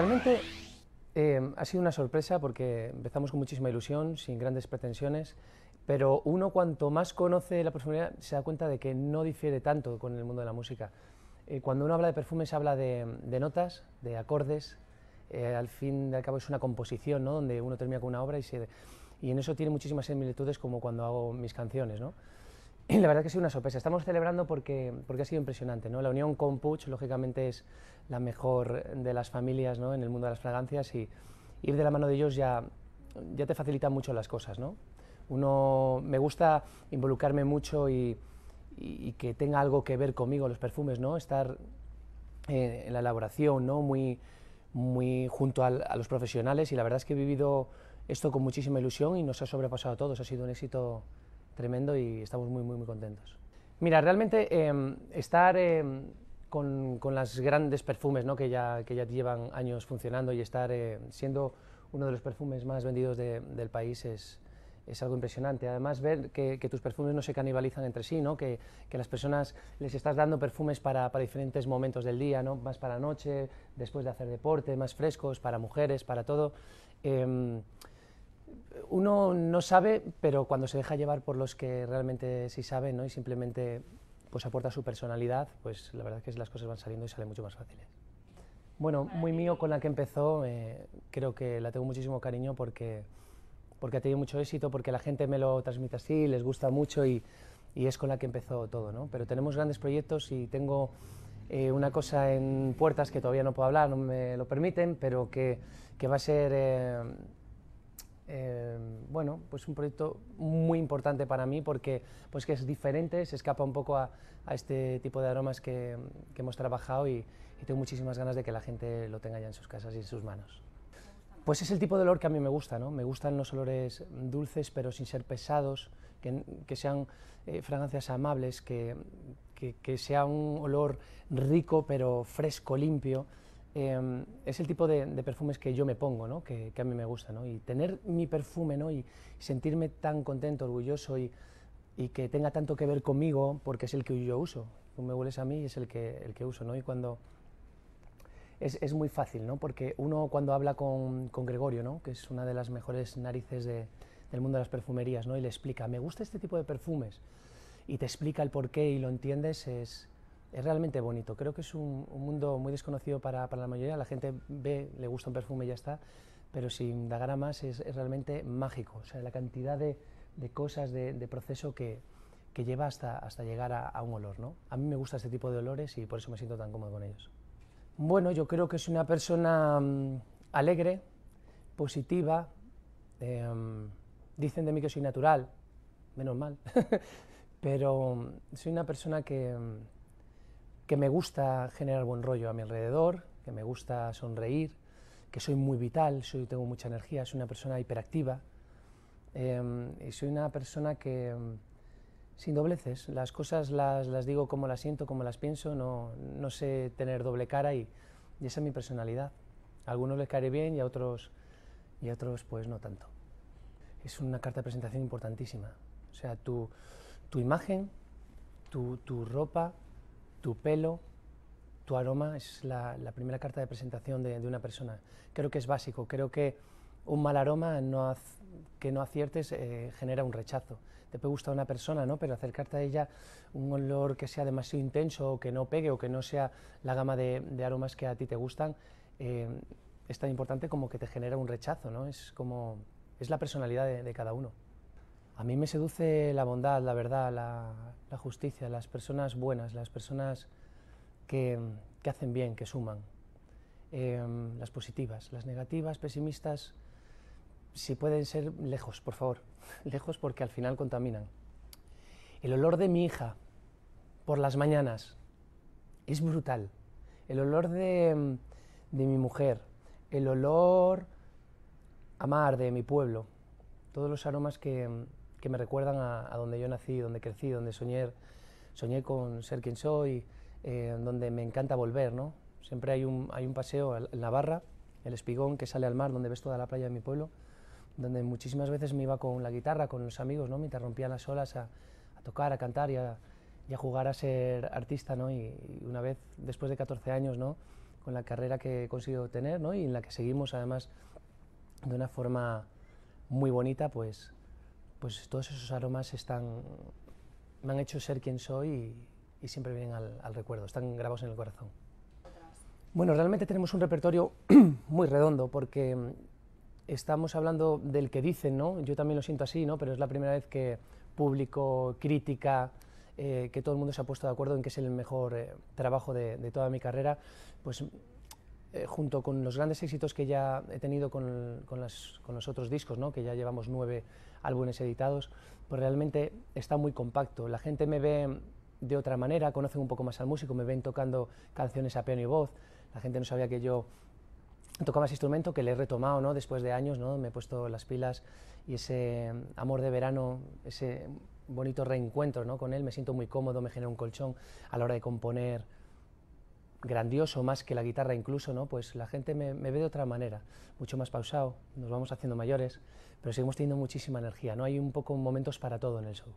realmente em, ha sido una sorpresa porque empezamos con muchísima ilusión, sin grandes pretensiones, pero uno cuanto más conoce la perfumería se da cuenta de que no difiere tanto con el mundo de la música. Eh, cuando uno habla de perfumes habla de, notas, de acordes, eh, al fin y al cabo es una composición, ¿no? donde uno termina con una obra y, y en eso tiene muchísimas similitudes como cuando hago mis canciones. ¿no? la verdad que ha sido una sorpresa. Estamos celebrando porque, porque ha sido impresionante. ¿no? La unión con Puch, lógicamente, es la mejor de las familias ¿no? en el mundo de las fragancias y ir de la mano de ellos ya, ya te facilita mucho las cosas. ¿no? Uno, me gusta involucrarme mucho y, que tenga algo que ver conmigo los perfumes, ¿no? estar eh, en la elaboración, ¿no? muy, muy junto a los profesionales y la verdad es que he vivido esto con muchísima ilusión y nos ha sobrepasado a todos. Ha sido un éxito tremendo y estamos muy, muy, muy contentos. Mira, realmente em, estar em, con, con, las grandes perfumes ¿no? que, ya, que ya llevan años funcionando y estar eh, siendo uno de los perfumes más vendidos del país es, es algo impresionante. Además, ver que, tus perfumes no se canibalizan entre sí, ¿no? que, que las personas les estás dando perfumes para, para, diferentes momentos del día, ¿no? más para la noche, después de hacer deporte, más frescos, para mujeres, para todo. Em, uno no sabe, pero cuando se deja llevar por los que realmente sí saben ¿no? y simplemente pues aporta su personalidad, pues la verdad es que las cosas van saliendo y salen mucho más fáciles. Bueno, muy mío con la que empezó, eh, creo que la tengo muchísimo cariño porque, porque ha tenido mucho éxito, porque la gente me lo transmite así, les gusta mucho y, es con la que empezó todo, ¿no? Pero tenemos grandes proyectos y tengo eh, una cosa en puertas que todavía no puedo hablar, no me lo permiten, pero que, va a ser... Eh, Em, bueno, pues un proyecto muy importante para mí porque pues que es diferente, se escapa un poco a, este tipo de aromas que, hemos trabajado y, tengo muchísimas ganas de que la gente lo tenga ya en sus casas y en sus manos. Pues es el tipo de olor que a mí me gusta, ¿no? Me gustan los olores dulces pero sin ser pesados, que, sean eh, fragancias amables, que sea un olor rico pero fresco, limpio. Em, es el tipo de, perfumes que yo me pongo, que, a mí me gusta. ¿no? Y tener mi perfume ¿no? y sentirme tan contento, orgulloso y, que tenga tanto que ver conmigo, porque es el que yo uso. Tú me hueles a mí y es el que, el que uso. ¿no? Y cuando es, muy fácil, ¿no? porque uno cuando habla con, Gregorio, que es una de las mejores narices del mundo de las perfumerías, ¿no? y le explica, me gusta este tipo de perfumes, y te explica el porqué y lo entiendes, es es realmente bonito. Creo que es un, mundo muy desconocido para, para, la mayoría. La gente ve, le gusta un perfume y ya está, pero si indagara más es, es, realmente mágico. O sea, la cantidad de, de cosas, de, proceso que, que, lleva hasta, hasta llegar a, a, un olor. ¿no? A mí me gusta este tipo de olores y por eso me siento tan cómodo con ellos. Bueno, yo creo que es una persona mm, alegre, positiva. Em, dicen de mí que soy natural, menos mal, pero mm, soy una persona que mm, que me gusta generar buen rollo a mi alrededor, que me gusta sonreír, que soy muy vital, soy, tengo mucha energía, soy una persona hiperactiva em, y soy una persona que em, sin dobleces, las cosas las, digo como las siento, como las pienso, no, no sé tener doble cara y, esa es mi personalidad. A algunos les caeré bien y a otros, y a otros pues no tanto. Es una carta de presentación importantísima. O sea, tu, imagen, tu, tu ropa, tu pelo, tu aroma, es la, primera carta de presentación de, una persona. Creo que es básico, creo que un mal aroma que no aciertes eh, genera un rechazo. Te puede gustar una persona, ¿no? pero acercarte a ella un olor que sea demasiado intenso o que no pegue o que no sea la gama de, aromas que a ti te gustan, eh, es tan importante como que te genera un rechazo, ¿no? es como es la personalidad de cada uno. A mí me seduce la bondad, la verdad, la, justicia, las personas buenas, las personas que, hacen bien, que suman. Em, las positivas, las negativas, pesimistas, si pueden ser lejos, por favor, lejos porque al final contaminan. El olor de mi hija por las mañanas es brutal. El olor de, de mi mujer, el olor a mar de mi pueblo, todos los aromas que, que me recuerdan a, donde yo nací, donde crecí, donde soñé, soñé con ser quien soy, eh, donde me encanta volver, ¿no? Siempre hay un, hay un paseo en Navarra, el Espigón, que sale al mar, donde ves toda la playa de mi pueblo, donde muchísimas veces me iba con la guitarra, con los amigos, ¿no? Mientras rompían las olas a, tocar, a cantar y a, jugar a ser artista, ¿no? Y, una vez, después de 14 años, ¿no? Con la carrera que he conseguido tener, ¿no? Y en la que seguimos, además, de una forma muy bonita, pues pues todos esos aromas están, me han hecho ser quien soy y, siempre vienen al, recuerdo, están grabados en el corazón. Bueno, realmente tenemos un repertorio muy redondo porque mm, estamos hablando del que dicen, ¿no? Yo también lo siento así, ¿no? Pero es la primera vez que público, crítica, eh, que todo el mundo se ha puesto de acuerdo en que es el mejor eh, trabajo de, de toda mi carrera, pues eh, junto con los grandes éxitos que ya he tenido con, los otros discos, ¿no? que ya llevamos nueve álbumes editados, pues realmente está muy compacto. La gente me ve de otra manera, conocen un poco más al músico, me ven tocando canciones a piano y voz, la gente no sabía que yo tocaba ese instrumento que le he retomado ¿no? después de años, ¿no? me he puesto las pilas y ese amor de verano, ese bonito reencuentro ¿no? con él, me siento muy cómodo, me genera un colchón a la hora de componer grandioso más que la guitarra incluso, ¿no? pues la gente me, ve de otra manera, mucho más pausado, nos vamos haciendo mayores, pero seguimos teniendo muchísima energía, ¿no? hay un poco momentos para todo en el show.